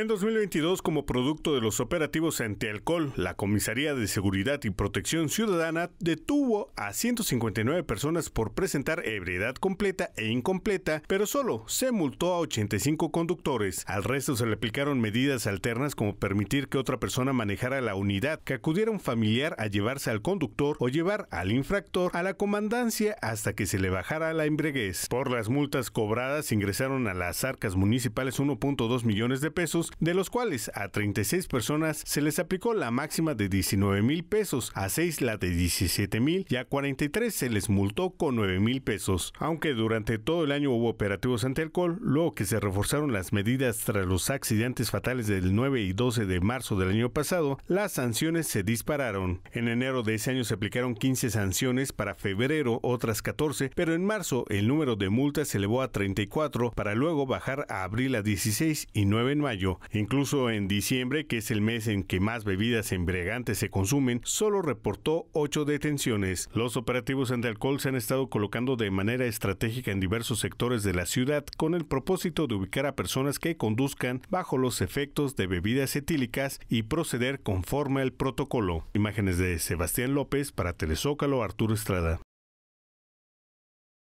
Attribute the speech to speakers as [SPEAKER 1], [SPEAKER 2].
[SPEAKER 1] En 2022, como producto de los operativos antialcohol, la Comisaría de Seguridad y Protección Ciudadana detuvo a 159 personas por presentar ebriedad completa e incompleta, pero solo se multó a 85 conductores. Al resto se le aplicaron medidas alternas como permitir que otra persona manejara la unidad, que acudiera un familiar a llevarse al conductor o llevar al infractor a la comandancia hasta que se le bajara la embriaguez. Por las multas cobradas ingresaron a las arcas municipales 1.2 millones de pesos de los cuales a 36 personas se les aplicó la máxima de 19 mil pesos, a 6 la de 17 mil y a 43 se les multó con 9 mil pesos. Aunque durante todo el año hubo operativos ante alcohol, luego que se reforzaron las medidas tras los accidentes fatales del 9 y 12 de marzo del año pasado, las sanciones se dispararon. En enero de ese año se aplicaron 15 sanciones, para febrero otras 14, pero en marzo el número de multas se elevó a 34 para luego bajar a abril a 16 y 9 en mayo. Incluso en diciembre, que es el mes en que más bebidas embriagantes se consumen, solo reportó ocho detenciones. Los operativos anti-alcohol se han estado colocando de manera estratégica en diversos sectores de la ciudad con el propósito de ubicar a personas que conduzcan bajo los efectos de bebidas etílicas y proceder conforme al protocolo. Imágenes de Sebastián López para Telezócalo Arturo Estrada.